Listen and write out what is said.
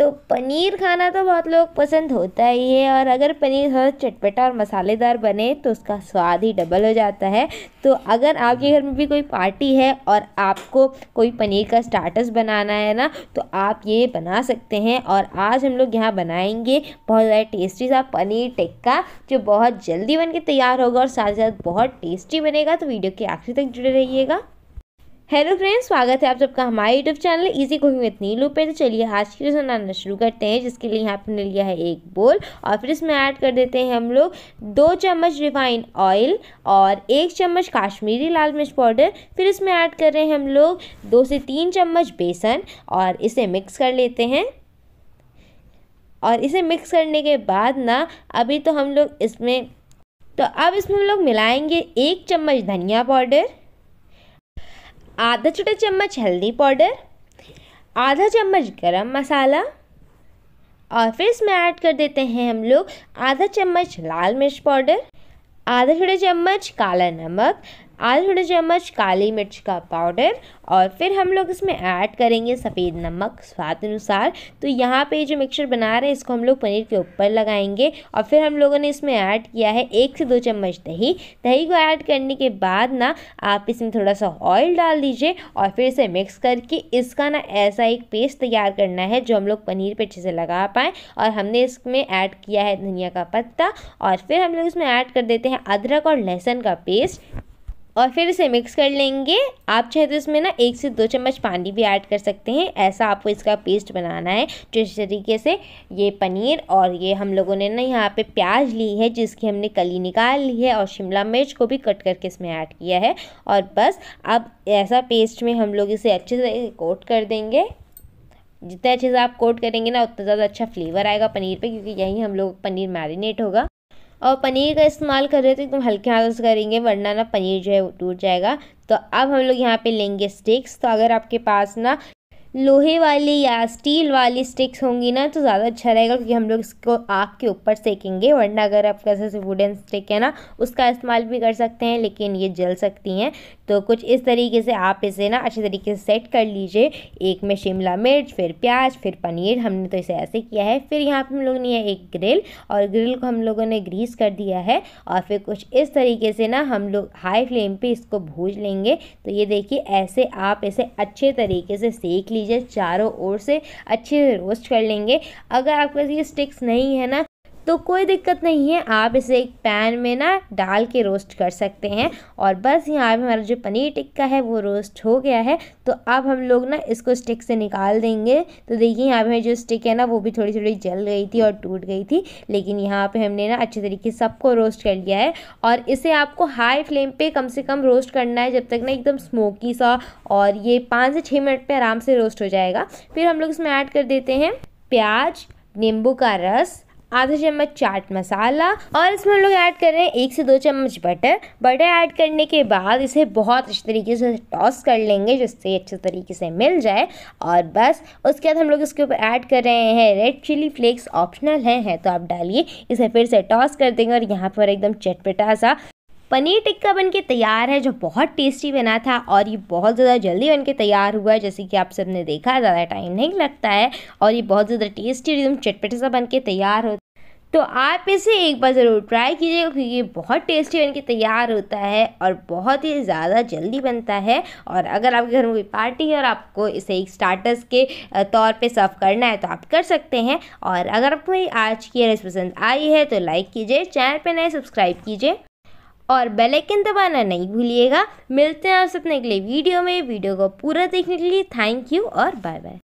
तो पनीर खाना तो बहुत लोग पसंद होता ही है और अगर पनीर थोड़ा चटपटा और मसालेदार बने तो उसका स्वाद ही डबल हो जाता है तो अगर आपके घर में भी कोई पार्टी है और आपको कोई पनीर का स्टार्टस बनाना है ना तो आप ये बना सकते हैं और आज हम लोग यहाँ बनाएंगे बहुत ज़्यादा टेस्टी सा पनीर टिक्का जो बहुत जल्दी बन के तैयार होगा और साथ साथ बहुत टेस्टी बनेगा तो वीडियो के आखिर तक जुड़े रहिएगा हेलो फ्रेंड्स स्वागत है आप सबका हमारे YouTube channel easy cooking with Neelu पे तो चलिए आज की रेसिपी बनाना शुरू करते हैं जिसके लिए यहाँ पर लिया है एक बोल और फिर इसमें ऐड कर देते हैं हम लोग दो चम्मच रिफाइंड ऑयल और एक चम्मच काश्मीरी लाल मिर्च पाउडर फिर इसमें ऐड कर रहे हैं हम लोग दो से तीन चम्मच बेसन और इसे मिक्स कर लेते हैं और इसे मिक्स करने के बाद ना अभी तो हम लोग इसमें तो अब इसमें हम लोग मिलाएंगे एक चम्मच धनिया पाउडर आधा छोटा चम्मच हल्दी पाउडर आधा चम्मच गरम मसाला और फिर इसमें ऐड कर देते हैं हम लोग आधा चम्मच लाल मिर्च पाउडर आधा छोटा चम्मच काला नमक आधा छोटा चम्मच काली मिर्च का पाउडर और फिर हम लोग इसमें ऐड करेंगे सफ़ेद नमक स्वाद अनुसार तो यहाँ पे जो मिक्सचर बना रहे हैं इसको हम लोग पनीर के ऊपर लगाएंगे और फिर हम लोगों ने इसमें ऐड किया है एक से दो चम्मच दही दही को ऐड करने के बाद ना आप इसमें थोड़ा सा ऑयल डाल दीजिए और फिर इसे मिक्स करके इसका ना ऐसा एक पेस्ट तैयार करना है जो हम लोग पनीर पर अच्छे से लगा पाएँ और हमने इसमें ऐड किया है धनिया का पत्ता और फिर हम लोग इसमें ऐड कर देते हैं अदरक और लहसुन का पेस्ट और फिर इसे मिक्स कर लेंगे आप चाहे तो इसमें ना एक से दो चम्मच पानी भी ऐड कर सकते हैं ऐसा आपको इसका पेस्ट बनाना है तो इस तरीके से ये पनीर और ये हम लोगों ने ना यहाँ पे प्याज ली है जिसकी हमने कली निकाल ली है और शिमला मिर्च को भी कट करके इसमें ऐड किया है और बस अब ऐसा पेस्ट में हम लोग इसे अच्छे से कोट कर देंगे जितने अच्छे से आप कोट करेंगे ना उतना ज़्यादा अच्छा फ्लेवर आएगा पनीर पर क्योंकि यही हम लोग पनीर मैरिनेट होगा और पनीर का इस्तेमाल कर रहे हो तो एकदम हल्के हाथों से करेंगे वरना ना पनीर जो है वो टूट जाएगा तो अब हम लोग यहाँ पे लेंगे स्टिक्स तो अगर आपके पास ना लोहे वाली या स्टील वाली स्टिक्स होंगी ना तो ज़्यादा अच्छा रहेगा क्योंकि हम लोग इसको आग के ऊपर सेकेंगे वरना अगर कैसे जैसे वुडन स्टिक है ना उसका इस्तेमाल भी कर सकते हैं लेकिन ये जल सकती हैं तो कुछ इस तरीके से आप इसे ना अच्छे तरीके से सेट कर लीजिए एक में शिमला मिर्च फिर प्याज फिर पनीर हमने तो इसे ऐसे किया है फिर यहाँ पर हम लोगों ने एक ग्रिल और ग्रिल को हम लोगों ने ग्रीस कर दिया है और फिर कुछ इस तरीके से ना हम लोग हाई फ्लेम पर इसको भूज लेंगे तो ये देखिए ऐसे आप इसे अच्छे तरीके से सेक लीजिए चीज़ें चारों ओर से अच्छे से रोस्ट कर लेंगे अगर आपके पास ये स्टिक्स नहीं है ना तो कोई दिक्कत नहीं है आप इसे एक पैन में ना डाल के रोस्ट कर सकते हैं और बस यहाँ पर हमारा जो पनीर टिक्का है वो रोस्ट हो गया है तो अब हम लोग ना इसको स्टिक से निकाल देंगे तो देखिए यहाँ पर जो स्टिक है ना वो भी थोड़ी थोड़ी जल गई थी और टूट गई थी लेकिन यहाँ पर हमने ना अच्छे तरीके से सबको रोस्ट कर लिया है और इसे आपको हाई फ्लेम पर कम से कम रोस्ट करना है जब तक ना एकदम स्मोकी सा और ये पाँच से छः मिनट पर आराम से रोस्ट हो जाएगा फिर हम लोग इसमें ऐड कर देते हैं प्याज नींबू का रस आधा चम्मच चाट मसाला और इसमें हम लोग ऐड कर रहे हैं एक से दो चम्मच बटर बटर ऐड करने के बाद इसे बहुत अच्छे तरीके से टॉस कर लेंगे जिससे अच्छे तरीके से मिल जाए और बस उसके बाद हम लोग इसके ऊपर ऐड कर रहे हैं रेड चिली फ्लेक्स ऑप्शनल हैं है तो आप डालिए इसे फिर से टॉस कर देंगे और यहाँ पर एकदम चटपटा सा पनीर टिक्का बन के तैयार है जो बहुत टेस्टी बना था और ये बहुत ज़्यादा जल्दी बन के तैयार हुआ है जैसे कि आप सबने देखा ज़्यादा टाइम नहीं लगता है और ये बहुत ज़्यादा टेस्टी एकदम चटपटे सा बन के तैयार हो तो आप इसे एक बार ज़रूर ट्राई कीजिएगा क्योंकि ये बहुत टेस्टी बन के तैयार होता है और बहुत ही ज़्यादा जल्दी बनता है और अगर आपके घर में कोई पार्टी है और आपको इसे एक स्टार्टर्स के तौर पे सर्व करना है तो आप कर सकते हैं और अगर आपको आज की रेसिपी पसंद आई है तो लाइक कीजिए चैनल पर नए सब्सक्राइब कीजिए और बेल आइकन दबाना नहीं भूलिएगा मिलते हैं आप सबने अगले वीडियो में वीडियो को पूरा देखने के लिए थैंक यू और बाय बाय